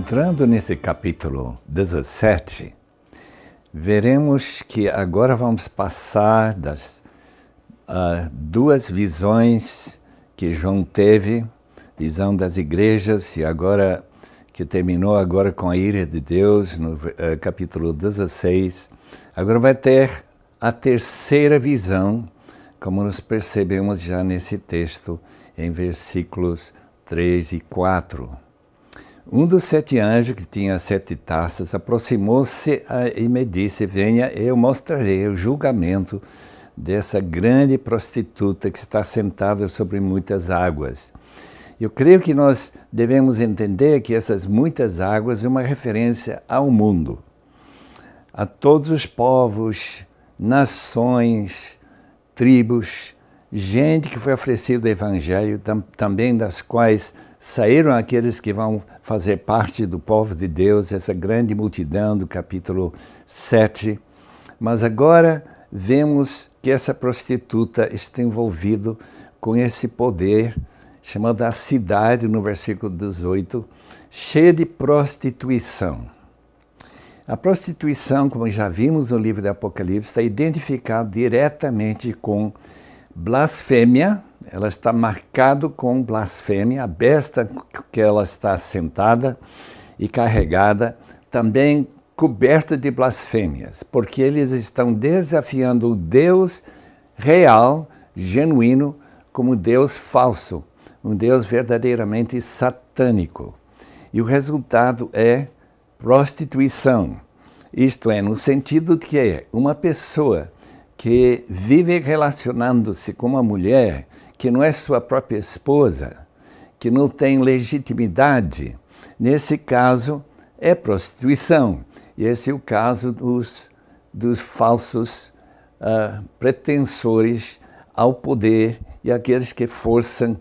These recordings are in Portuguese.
Entrando nesse capítulo 17, veremos que agora vamos passar das uh, duas visões que João teve, visão das igrejas e agora que terminou agora com a ira de Deus no uh, capítulo 16. Agora vai ter a terceira visão, como nos percebemos já nesse texto em versículos 3 e 4. Um dos sete anjos, que tinha sete taças, aproximou-se e me disse: Venha, eu mostrarei o julgamento dessa grande prostituta que está sentada sobre muitas águas. Eu creio que nós devemos entender que essas muitas águas é uma referência ao mundo, a todos os povos, nações, tribos, gente que foi oferecido o evangelho, tam também das quais saíram aqueles que vão fazer parte do povo de Deus, essa grande multidão do capítulo 7. Mas agora vemos que essa prostituta está envolvida com esse poder, chamando a cidade, no versículo 18, cheia de prostituição. A prostituição, como já vimos no livro do Apocalipse, está identificada diretamente com Blasfêmia, ela está marcado com blasfêmia, a besta que ela está sentada e carregada, também coberta de blasfêmias, porque eles estão desafiando o Deus real, genuíno, como Deus falso, um Deus verdadeiramente satânico. E o resultado é prostituição. Isto é, no sentido de que uma pessoa que vive relacionando-se com uma mulher que não é sua própria esposa, que não tem legitimidade, nesse caso é prostituição. E esse é o caso dos, dos falsos uh, pretensores ao poder e aqueles que forçam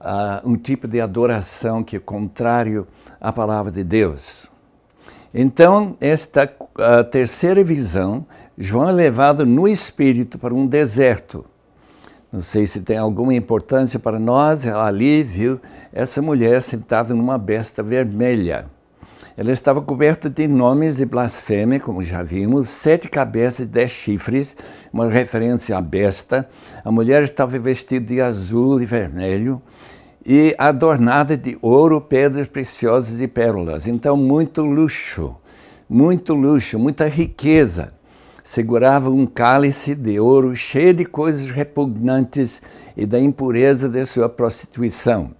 uh, um tipo de adoração que é contrário à palavra de Deus. Então, esta terceira visão, João é levado no espírito para um deserto. Não sei se tem alguma importância para nós, ali, viu, essa mulher sentada numa besta vermelha. Ela estava coberta de nomes de blasfêmia, como já vimos, sete cabeças e dez chifres, uma referência à besta. A mulher estava vestida de azul e vermelho e adornada de ouro, pedras preciosas e pérolas. Então, muito luxo, muito luxo, muita riqueza. Segurava um cálice de ouro cheio de coisas repugnantes e da impureza de sua prostituição.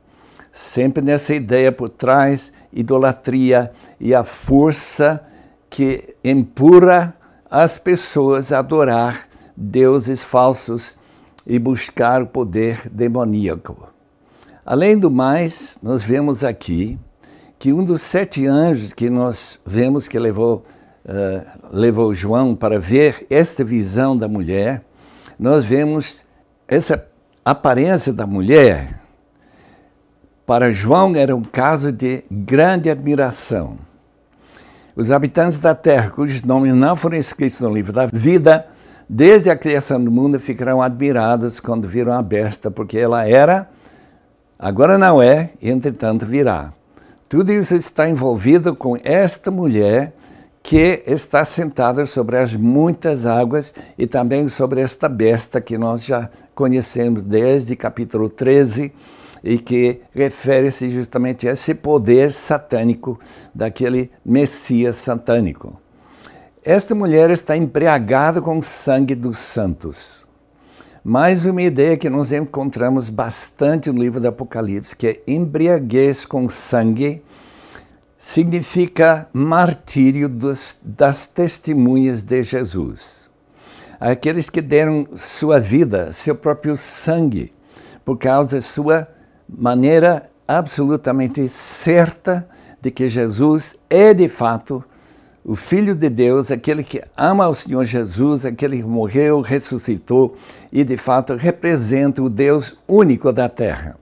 Sempre nessa ideia por trás, idolatria e a força que empurra as pessoas a adorar deuses falsos e buscar o poder demoníaco. Além do mais, nós vemos aqui que um dos sete anjos que nós vemos que levou, uh, levou João para ver esta visão da mulher, nós vemos essa aparência da mulher. Para João era um caso de grande admiração. Os habitantes da terra, cujos nomes não foram escritos no livro da vida, desde a criação do mundo, ficaram admirados quando viram a besta, porque ela era Agora não é, entretanto virá. Tudo isso está envolvido com esta mulher que está sentada sobre as muitas águas e também sobre esta besta que nós já conhecemos desde capítulo 13 e que refere-se justamente a esse poder satânico daquele Messias satânico. Esta mulher está embriagada com o sangue dos santos. Mais uma ideia que nós encontramos bastante no livro do Apocalipse, que é embriaguez com sangue, significa martírio dos, das testemunhas de Jesus. Aqueles que deram sua vida, seu próprio sangue, por causa da sua maneira absolutamente certa de que Jesus é de fato o Filho de Deus, aquele que ama o Senhor Jesus, aquele que morreu, ressuscitou e de fato representa o Deus único da terra.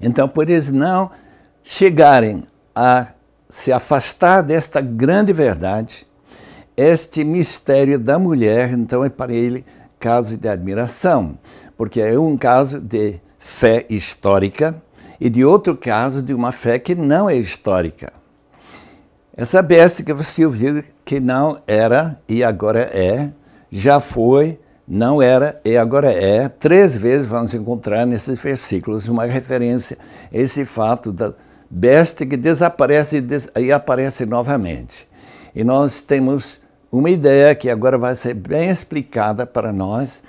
Então, por eles não chegarem a se afastar desta grande verdade, este mistério da mulher, então é para ele caso de admiração, porque é um caso de fé histórica e de outro caso de uma fé que não é histórica. Essa besta que você ouviu que não era e agora é, já foi, não era e agora é, três vezes vamos encontrar nesses versículos uma referência a esse fato da besta que desaparece e, des e aparece novamente. E nós temos uma ideia que agora vai ser bem explicada para nós,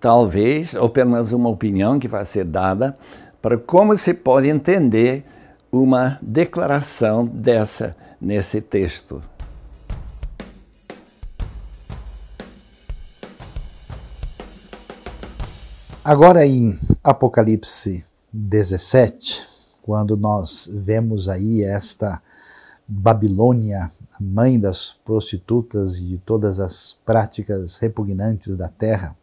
talvez, ou pelo menos uma opinião que vai ser dada, para como se pode entender uma declaração dessa nesse texto. Agora em Apocalipse 17, quando nós vemos aí esta Babilônia, mãe das prostitutas e de todas as práticas repugnantes da terra,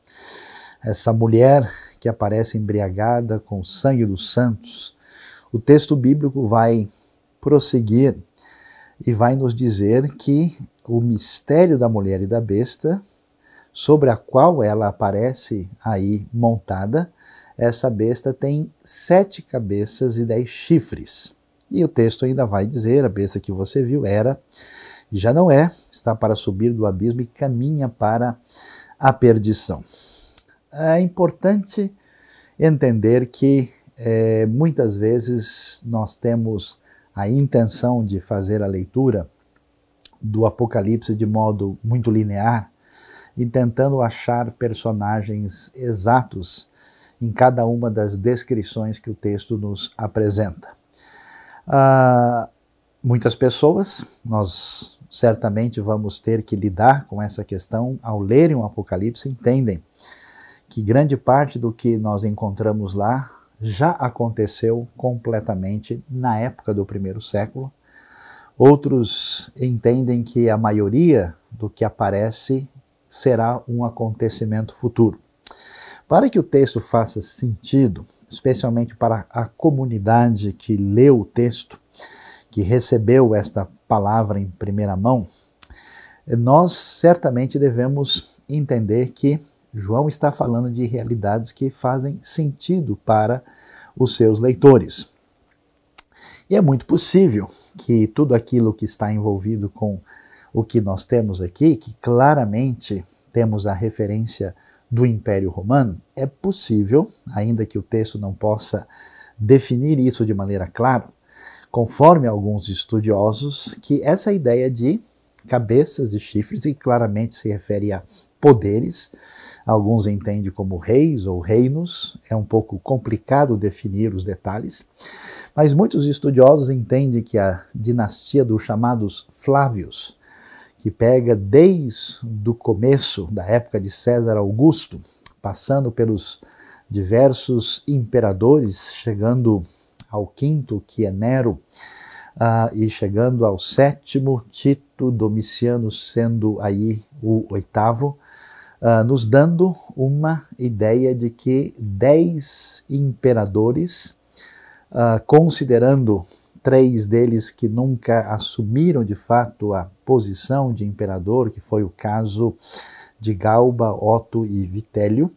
essa mulher que aparece embriagada com o sangue dos santos, o texto bíblico vai prosseguir e vai nos dizer que o mistério da mulher e da besta, sobre a qual ela aparece aí montada, essa besta tem sete cabeças e dez chifres. E o texto ainda vai dizer: a besta que você viu era, já não é, está para subir do abismo e caminha para a perdição. É importante entender que é, muitas vezes nós temos a intenção de fazer a leitura do Apocalipse de modo muito linear e tentando achar personagens exatos em cada uma das descrições que o texto nos apresenta. Ah, muitas pessoas, nós certamente vamos ter que lidar com essa questão ao lerem o Apocalipse, entendem que grande parte do que nós encontramos lá já aconteceu completamente na época do primeiro século. Outros entendem que a maioria do que aparece será um acontecimento futuro. Para que o texto faça sentido, especialmente para a comunidade que leu o texto, que recebeu esta palavra em primeira mão, nós certamente devemos entender que João está falando de realidades que fazem sentido para os seus leitores. E é muito possível que tudo aquilo que está envolvido com o que nós temos aqui, que claramente temos a referência do Império Romano, é possível, ainda que o texto não possa definir isso de maneira clara, conforme alguns estudiosos, que essa ideia de cabeças e chifres, e claramente se refere a poderes, alguns entendem como reis ou reinos, é um pouco complicado definir os detalhes, mas muitos estudiosos entendem que a dinastia dos chamados Flávios, que pega desde o começo da época de César Augusto, passando pelos diversos imperadores, chegando ao quinto, que é Nero, ah, e chegando ao sétimo, Tito, Domiciano sendo aí o oitavo, ah, nos dando uma ideia de que dez imperadores, uh, considerando três deles que nunca assumiram de fato a posição de imperador, que foi o caso de Galba, Otto e Vitélio,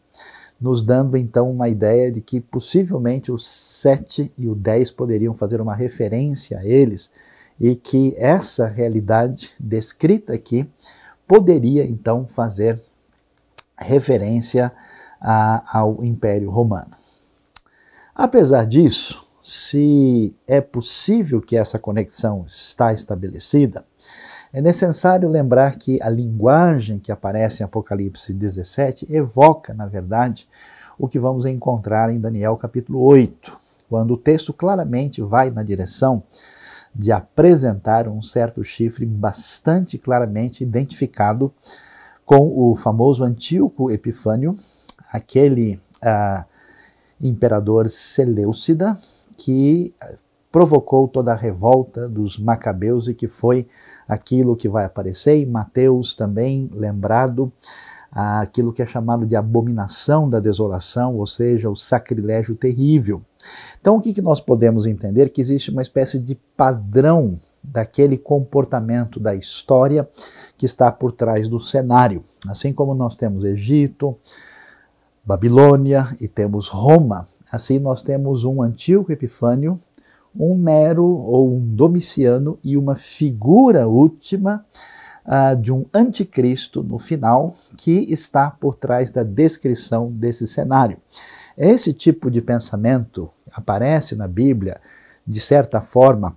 nos dando então uma ideia de que possivelmente os sete e o dez poderiam fazer uma referência a eles e que essa realidade descrita aqui poderia então fazer referência a, ao Império Romano. Apesar disso, se é possível que essa conexão está estabelecida, é necessário lembrar que a linguagem que aparece em Apocalipse 17 evoca, na verdade, o que vamos encontrar em Daniel capítulo 8, quando o texto claramente vai na direção de apresentar um certo chifre bastante claramente identificado com o famoso Antíoco Epifânio, aquele ah, imperador Seleucida que ah, provocou toda a revolta dos macabeus e que foi aquilo que vai aparecer e Mateus também lembrado, ah, aquilo que é chamado de abominação da desolação, ou seja, o sacrilégio terrível. Então, o que, que nós podemos entender? Que existe uma espécie de padrão daquele comportamento da história que está por trás do cenário. Assim como nós temos Egito, Babilônia e temos Roma, assim nós temos um antigo Epifânio, um Nero ou um Domiciano e uma figura última uh, de um anticristo no final que está por trás da descrição desse cenário. Esse tipo de pensamento aparece na Bíblia de certa forma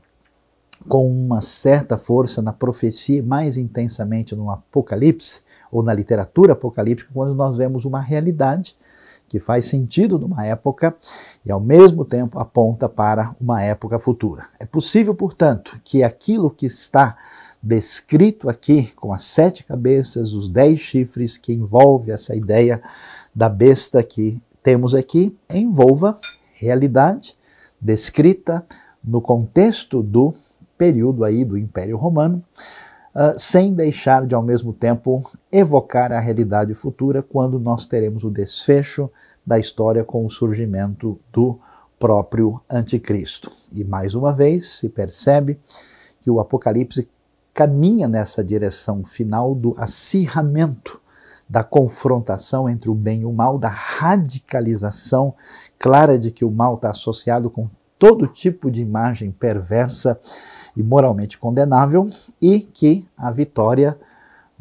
com uma certa força na profecia, mais intensamente no Apocalipse ou na literatura apocalíptica, quando nós vemos uma realidade que faz sentido numa época e ao mesmo tempo aponta para uma época futura. É possível, portanto, que aquilo que está descrito aqui com as sete cabeças, os dez chifres, que envolve essa ideia da besta que temos aqui, envolva realidade descrita no contexto do período aí do Império Romano, uh, sem deixar de ao mesmo tempo evocar a realidade futura quando nós teremos o desfecho da história com o surgimento do próprio anticristo. E mais uma vez se percebe que o Apocalipse caminha nessa direção final do acirramento, da confrontação entre o bem e o mal, da radicalização clara de que o mal está associado com todo tipo de imagem perversa e moralmente condenável, e que a vitória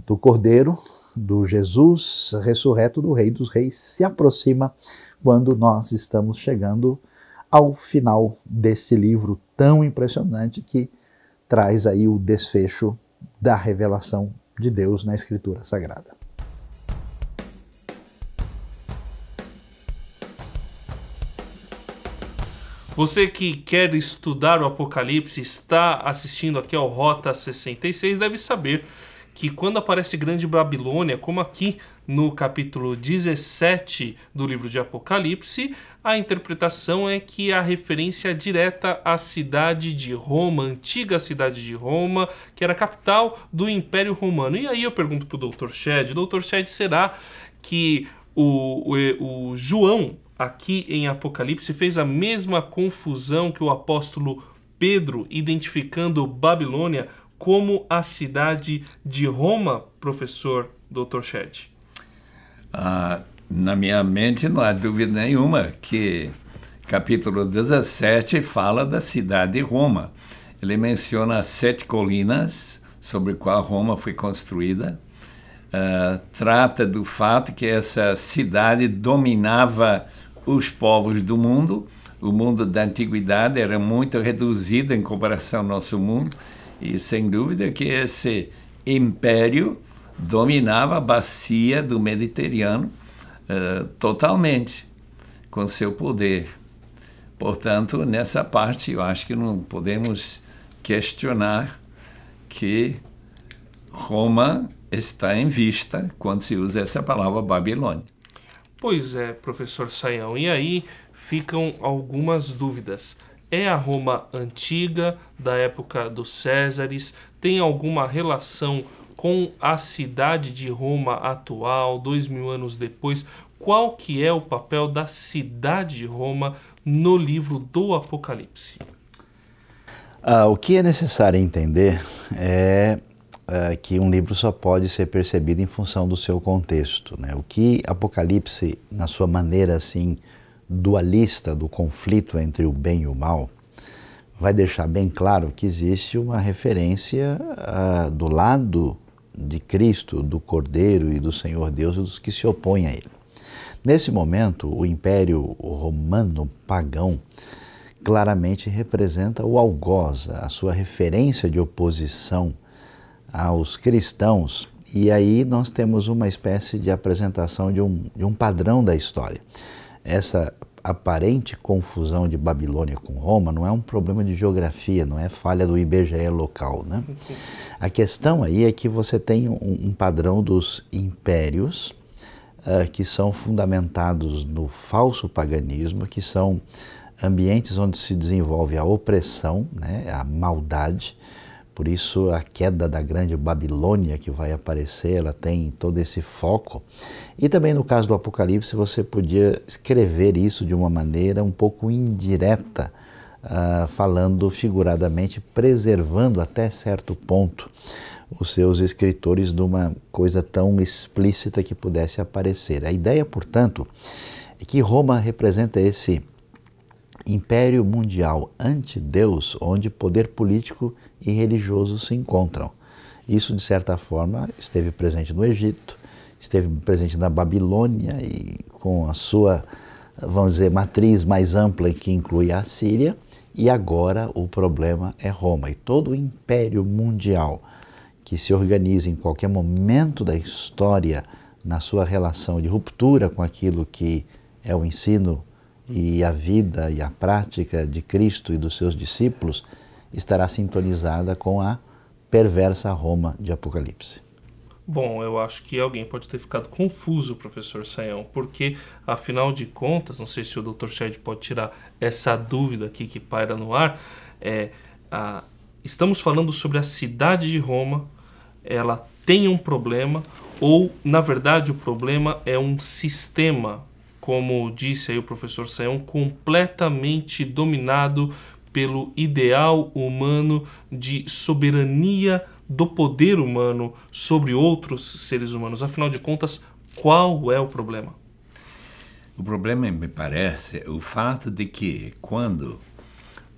do Cordeiro, do Jesus ressurreto, do Rei dos Reis, se aproxima quando nós estamos chegando ao final desse livro tão impressionante que traz aí o desfecho da revelação de Deus na Escritura Sagrada. Você que quer estudar o Apocalipse, está assistindo aqui ao Rota 66, deve saber que quando aparece Grande Babilônia, como aqui no capítulo 17 do livro de Apocalipse, a interpretação é que a referência direta à cidade de Roma, antiga cidade de Roma, que era capital do Império Romano. E aí eu pergunto para o Dr. Shed, Dr. Shed, será que o, o, o João aqui em Apocalipse fez a mesma confusão que o apóstolo Pedro, identificando Babilônia como a cidade de Roma, professor Dr. Shed? Ah, na minha mente não há dúvida nenhuma que capítulo 17 fala da cidade de Roma. Ele menciona as sete colinas sobre qual Roma foi construída. Uh, trata do fato que essa cidade dominava os povos do mundo. O mundo da antiguidade era muito reduzido em comparação ao nosso mundo, e sem dúvida que esse império dominava a bacia do Mediterrâneo uh, totalmente, com seu poder. Portanto, nessa parte, eu acho que não podemos questionar que Roma está em vista quando se usa essa palavra Babilônia. Pois é, professor Saião. E aí ficam algumas dúvidas. É a Roma antiga, da época dos Césares? Tem alguma relação com a cidade de Roma atual, dois mil anos depois? Qual que é o papel da cidade de Roma no livro do Apocalipse? Ah, o que é necessário entender é eh, que um livro só pode ser percebido em função do seu contexto. Né? O que Apocalipse, na sua maneira assim dualista do conflito entre o bem e o mal, vai deixar bem claro que existe uma referência uh, do lado de Cristo, do Cordeiro e do Senhor Deus e dos que se opõem a ele. Nesse momento, o Império Romano pagão claramente representa o algoz, a sua referência de oposição aos cristãos. E aí nós temos uma espécie de apresentação de um, de um padrão da história. Essa aparente confusão de Babilônia com Roma não é um problema de geografia, não é falha do IBGE local. Né? A questão aí é que você tem um, um padrão dos impérios uh, que são fundamentados no falso paganismo, que são ambientes onde se desenvolve a opressão, né, a maldade, por isso, a queda da grande Babilônia que vai aparecer, ela tem todo esse foco. E também no caso do Apocalipse, você podia escrever isso de uma maneira um pouco indireta, uh, falando figuradamente, preservando até certo ponto os seus escritores de uma coisa tão explícita que pudesse aparecer. A ideia, portanto, é que Roma representa esse império mundial ante Deus, onde poder político e religioso se encontram. Isso, de certa forma, esteve presente no Egito, esteve presente na Babilônia e com a sua, vamos dizer, matriz mais ampla que inclui a Síria, e agora o problema é Roma e todo o império mundial que se organiza em qualquer momento da história na sua relação de ruptura com aquilo que é o ensino e a vida e a prática de Cristo e dos seus discípulos estará sintonizada com a perversa Roma de Apocalipse. Bom, eu acho que alguém pode ter ficado confuso, professor Sayão, porque afinal de contas, não sei se o Dr. Shed pode tirar essa dúvida aqui que paira no ar, é, a, estamos falando sobre a cidade de Roma, ela tem um problema, ou na verdade o problema é um sistema, como disse aí o professor Sayão, completamente dominado pelo ideal humano de soberania do poder humano sobre outros seres humanos. Afinal de contas, qual é o problema? O problema, me parece, é o fato de que quando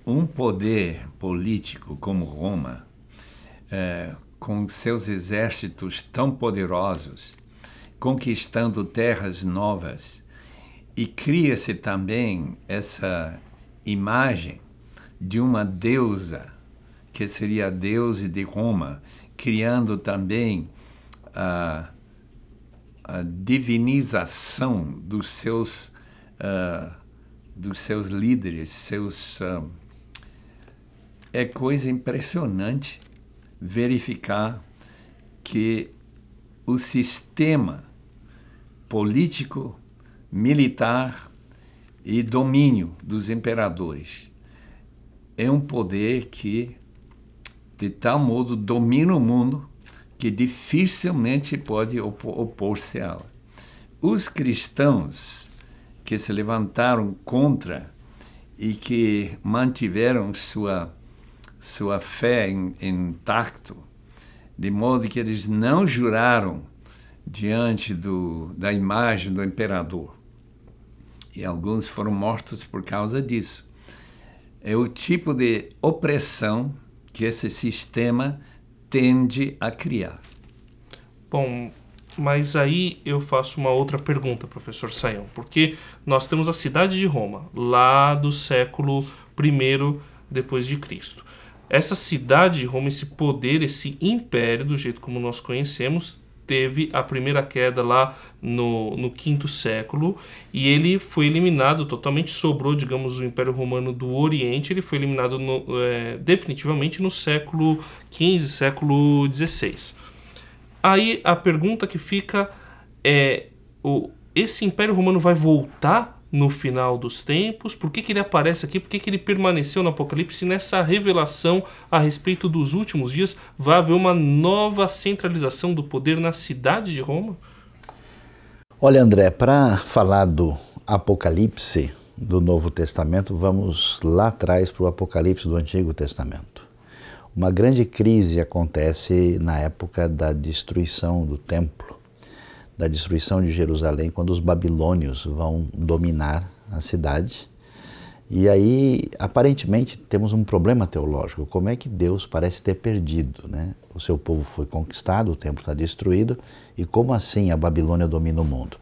um poder político como Roma, é, com seus exércitos tão poderosos, conquistando terras novas, e cria-se também essa imagem de uma deusa, que seria a deusa de Roma, criando também a, a divinização dos seus, uh, dos seus líderes, seus. Uh, é coisa impressionante verificar que o sistema político, militar e domínio dos imperadores é um poder que, de tal modo, domina o mundo que dificilmente pode opor-se a ela. Os cristãos que se levantaram contra e que mantiveram sua, sua fé intacto, de modo que eles não juraram diante do, da imagem do imperador. E alguns foram mortos por causa disso é o tipo de opressão que esse sistema tende a criar. Bom, mas aí eu faço uma outra pergunta, professor Sayão, porque nós temos a cidade de Roma, lá do século I depois de Cristo. Essa cidade de Roma, esse poder, esse império, do jeito como nós conhecemos, teve a primeira queda lá no, no quinto século e ele foi eliminado totalmente, sobrou, digamos, o Império Romano do Oriente, ele foi eliminado no, é, definitivamente no século XV, século XVI. Aí a pergunta que fica é: o, esse Império Romano vai voltar no final dos tempos? Por que, que ele aparece aqui? Por que, que ele permaneceu no Apocalipse nessa revelação a respeito dos últimos dias? Vai haver uma nova centralização do poder na cidade de Roma? Olha, André, para falar do Apocalipse do Novo Testamento, vamos lá atrás para o Apocalipse do Antigo Testamento. Uma grande crise acontece na época da destruição do templo da destruição de Jerusalém, quando os babilônios vão dominar a cidade. E aí, aparentemente, temos um problema teológico. Como é que Deus parece ter perdido? Né? O seu povo foi conquistado, o templo está destruído, e como assim a Babilônia domina o mundo?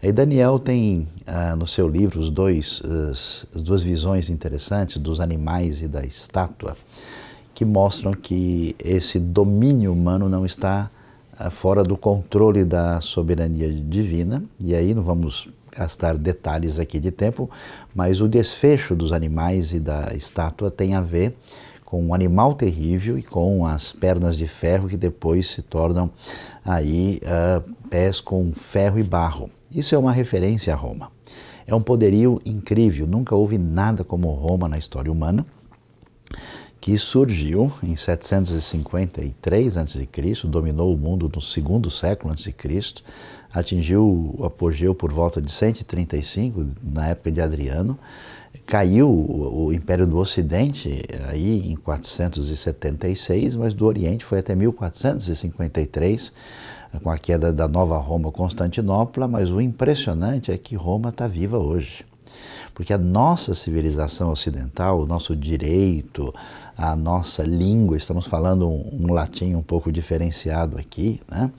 E Daniel tem ah, no seu livro os dois, as, as duas visões interessantes dos animais e da estátua, que mostram que esse domínio humano não está ah, fora do controle da soberania divina, e aí não vamos gastar detalhes aqui de tempo, mas o desfecho dos animais e da estátua tem a ver com um animal terrível e com as pernas de ferro que depois se tornam aí uh, pés com ferro e barro. Isso é uma referência a Roma. É um poderio incrível, nunca houve nada como Roma na história humana que surgiu em 753 a.C., dominou o mundo no segundo século a.C., atingiu o apogeu por volta de 135, na época de Adriano, caiu o Império do Ocidente aí em 476, mas do Oriente foi até 1453, com a queda da nova Roma Constantinopla, mas o impressionante é que Roma está viva hoje. Porque a nossa civilização ocidental, o nosso direito, a nossa língua, estamos falando um, um latim um pouco diferenciado aqui, né?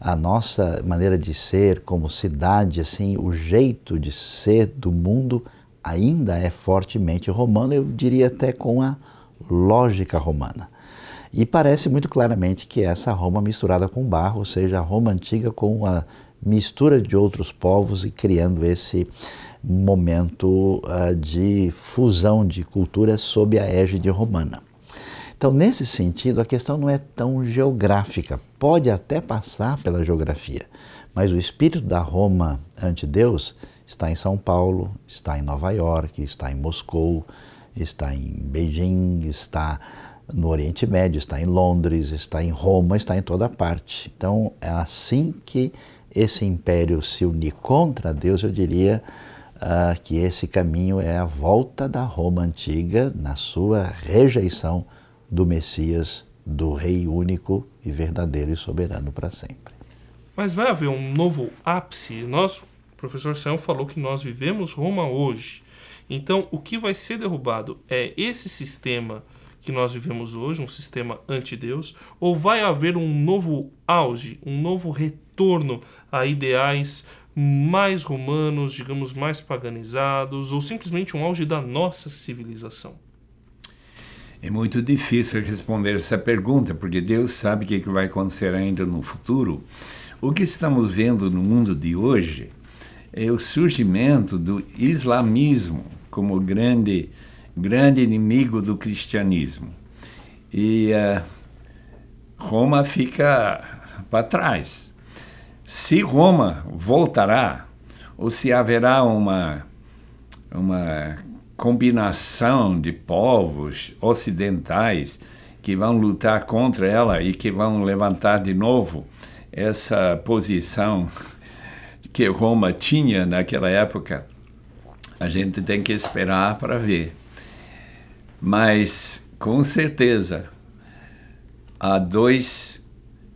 a nossa maneira de ser como cidade, assim, o jeito de ser do mundo ainda é fortemente romano, eu diria até com a lógica romana. E parece muito claramente que essa Roma misturada com barro, ou seja, a Roma antiga com a mistura de outros povos e criando esse momento uh, de fusão de culturas sob a égide romana. Então, nesse sentido, a questão não é tão geográfica, pode até passar pela geografia, mas o espírito da Roma ante Deus está em São Paulo, está em Nova York, está em Moscou, está em Beijing, está no Oriente Médio, está em Londres, está em Roma, está em toda parte. Então, é assim que esse império se unir contra Deus, eu diria, ah, que esse caminho é a volta da Roma antiga na sua rejeição do Messias, do Rei único e verdadeiro e soberano para sempre. Mas vai haver um novo ápice. Nosso professor Saão falou que nós vivemos Roma hoje. Então, o que vai ser derrubado é esse sistema que nós vivemos hoje, um sistema anti-Deus, ou vai haver um novo auge, um novo retorno a ideais mais romanos, digamos, mais paganizados, ou simplesmente um auge da nossa civilização? É muito difícil responder essa pergunta, porque Deus sabe o é que vai acontecer ainda no futuro. O que estamos vendo no mundo de hoje é o surgimento do islamismo como grande, grande inimigo do cristianismo. E uh, Roma fica para trás se Roma voltará ou se haverá uma, uma combinação de povos ocidentais que vão lutar contra ela e que vão levantar de novo essa posição que Roma tinha naquela época, a gente tem que esperar para ver. Mas, com certeza, há dois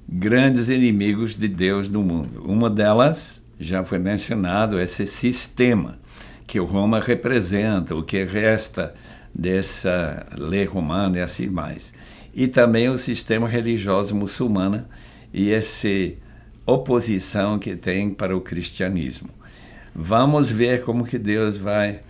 grandes inimigos de Deus no mundo. Uma delas já foi mencionado é esse sistema que o Roma representa, o que resta dessa lei romana e assim mais. E também o sistema religioso muçulmano e essa oposição que tem para o cristianismo. Vamos ver como que Deus vai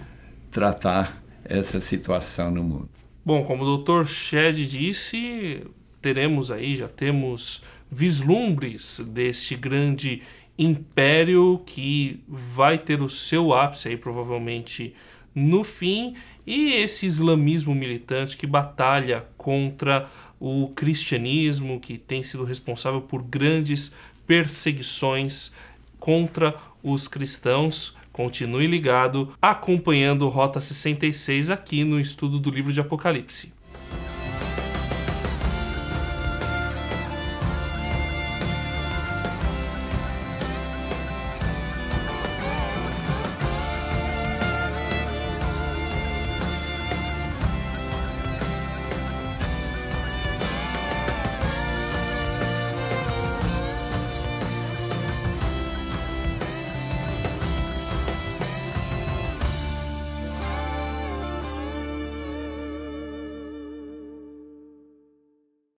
tratar essa situação no mundo. Bom, como o Dr. Shed disse, teremos aí, já temos vislumbres deste grande império que vai ter o seu ápice aí provavelmente no fim e esse islamismo militante que batalha contra o cristianismo que tem sido responsável por grandes perseguições contra os cristãos. Continue ligado acompanhando Rota 66 aqui no estudo do livro de Apocalipse.